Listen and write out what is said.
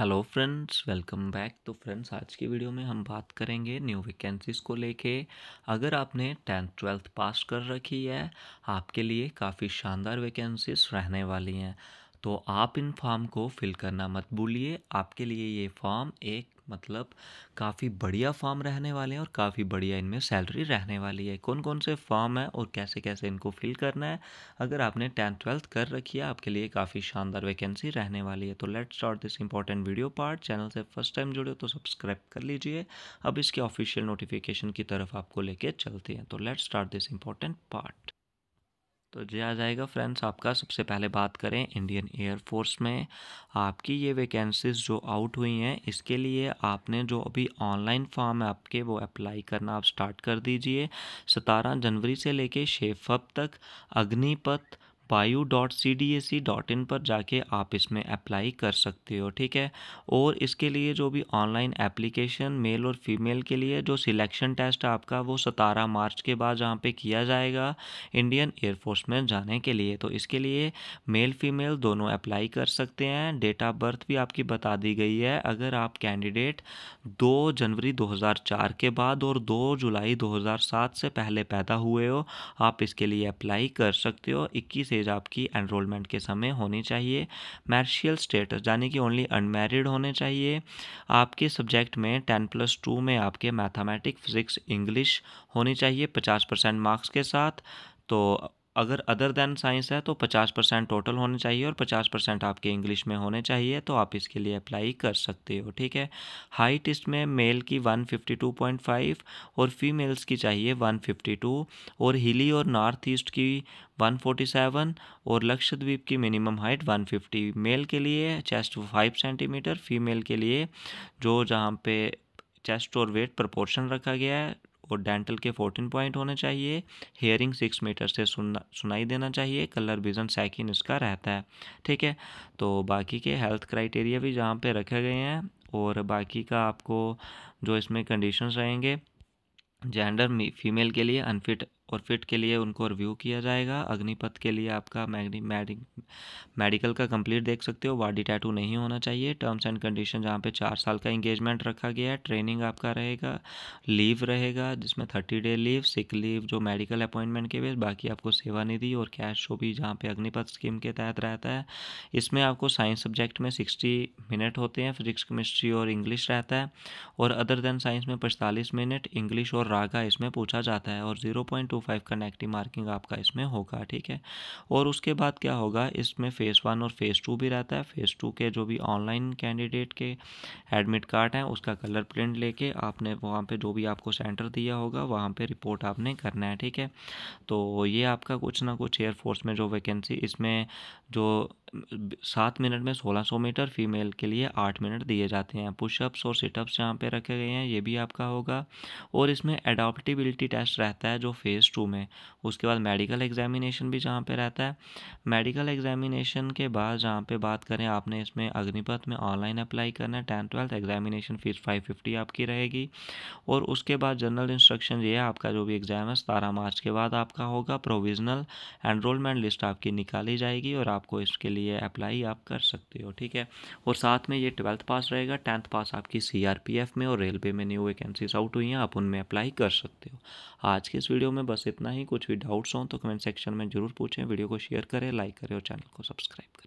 hello friends welcome back तो friends आज की वीडियो में हम बात करेंगे न्यू वैकेंसीज़ को लेके अगर आपने टेंथ ट्वेल्थ पास कर रखी है आपके लिए काफ़ी शानदार वैकेंसीज रहने वाली हैं तो आप इन फॉर्म को फिल करना मत भूलिए आपके लिए ये फॉर्म एक मतलब काफ़ी बढ़िया फॉर्म रहने वाले हैं और काफ़ी बढ़िया इनमें सैलरी रहने वाली है कौन कौन से फॉर्म है और कैसे कैसे इनको फिल करना है अगर आपने टेंथ ट्वेल्थ कर रखी है आपके लिए काफ़ी शानदार वैकेंसी रहने वाली है तो let's start this important video part channel से फर्स्ट टाइम जुड़े तो सब्सक्राइब कर लीजिए अब इसके ऑफिशियल नोटिफिकेशन की तरफ आपको लेके चलते हैं तो let's start this important part तो जी आ जाएगा फ्रेंड्स आपका सबसे पहले बात करें इंडियन एयरफोर्स में आपकी ये वैकेंसीज जो आउट हुई हैं इसके लिए आपने जो अभी ऑनलाइन फॉर्म है आपके वो अप्लाई करना आप स्टार्ट कर दीजिए सतारह जनवरी से लेके शेफअप तक अग्निपथ पायू dot C D A C dot in पर जाके आप इसमें अप्लाई कर सकते हो ठीक है और इसके लिए जो भी ऑनलाइन एप्लीकेशन मेल और फीमेल के लिए जो सिलेक्शन टेस्ट आपका वो सतारह मार्च के बाद जहाँ पे किया जाएगा इंडियन एयरफोर्स में जाने के लिए तो इसके लिए मेल फीमेल दोनों अप्लाई कर सकते हैं डेट ऑफ बर्थ भी आपकी बता दी गई है अगर आप कैंडिडेट दो जनवरी चार के बाद और दो जुलाई सात से पहले पैदा हुए हो आप इसके लिए अप्लाई कर सकते हो इक्कीस परसेंटेज आपकी एनरोलमेंट के समय होनी चाहिए मैरिशियल स्टेटस यानी कि ओनली अनमेरिड होने चाहिए आपके सब्जेक्ट में टेन प्लस टू में आपके मैथामेटिक फिजिक्स इंग्लिश होनी चाहिए पचास परसेंट मार्क्स के साथ तो अगर अदर देन साइंस है तो 50 परसेंट टोटल होने चाहिए और 50 परसेंट आपके इंग्लिश में होने चाहिए तो आप इसके लिए अप्लाई कर सकते हो ठीक है हाइट इसमें मेल की 152.5 और फीमेल्स की चाहिए 152 और हिली और नॉर्थ ईस्ट की 147 और लक्षद्वीप की मिनिमम हाइट 150 मेल के लिए चेस्ट 5 सेंटीमीटर फीमेल के लिए जो जहाँ पे चेस्ट और वेट प्रपोर्शन रखा गया है और डेंटल के फोर्टीन पॉइंट होने चाहिए हेयरिंग सिक्स मीटर से सुनना सुनाई देना चाहिए कलर विजन सेकिन इसका रहता है ठीक है तो बाकी के हेल्थ क्राइटेरिया भी जहाँ पे रखे गए हैं और बाकी का आपको जो इसमें कंडीशंस रहेंगे जेंडर फीमेल के लिए अनफिट और फिट के लिए उनको रिव्यू किया जाएगा अग्निपथ के लिए आपका मैग्नी मेडिकल का कंप्लीट देख सकते हो बॉडी टैटू नहीं होना चाहिए टर्म्स एंड कंडीशन जहाँ पे चार साल का इंगेजमेंट रखा गया है ट्रेनिंग आपका रहेगा लीव रहेगा जिसमें thirty day leave sick leave जो मेडिकल अपॉइंटमेंट के बेस बाकी आपको सेवा निधि और कैश शो भी जहाँ पे अग्निपथ स्कीम के तहत रहता है इसमें आपको साइंस सब्जेक्ट में सिक्सटी मिनट होते हैं फिजिक्स केमिस्ट्री और इंग्लिश रहता है और अदर देन साइंस में पैंतालीस मिनट इंग्लिश और रागा इसमें पूछा जाता है और zero point two two five का नेगेटिव मार्किंग आपका इसमें होगा ठीक है और उसके बाद क्या होगा इसमें फ़ेज़ वन और फ़ेज़ टू भी रहता है फ़ेज़ टू के जो भी ऑनलाइन कैंडिडेट के एडमिट कार्ड हैं उसका कलर प्रिंट लेके आपने वहाँ पे जो भी आपको सेंटर दिया होगा वहाँ पे रिपोर्ट आपने करना है ठीक है तो ये आपका कुछ ना कुछ एयरफोर्स में जो वैकेंसी इसमें जो सात मिनट में सोलह सौ मीटर फीमेल के लिए आठ मिनट दिए जाते हैं पुशअप्स और सिटअप्स यहाँ पे रखे गए हैं ये भी आपका होगा और इसमें एडाप्टिबिलिटी टेस्ट रहता है जो फ़ेज़ टू में उसके बाद मेडिकल एग्जामिनेशन भी जहाँ पे रहता है मेडिकल एग्जामिनेशन के बाद जहाँ पे बात करें आपने इसमें अग्निपथ में ऑनलाइन अप्लाई करना है tenth twelfth examination fees five fifty आपकी रहेगी और उसके बाद जनरल इंस्ट्रक्शन ये है आपका जो भी एग्ज़ाम है सतारह मार्च के बाद आपका होगा प्रोविजनल एनरोलमेंट लिस्ट आपकी निकाली जाएगी और आपको इसके लिए लिए अप्लाई आप कर सकते हो ठीक है और साथ में ये ट्वेल्थ पास रहेगा टेंथ पास आपकी सीआरपीएफ में और रेलवे में न्यू वैकेंसीज आउट हुई हैं आप उनमें अप्लाई कर सकते हो आज के इस वीडियो में बस इतना ही कुछ भी डाउट्स हों तो कमेंट सेक्शन में जरूर पूछें वीडियो को शेयर करें लाइक करें और चैनल को सब्सक्राइब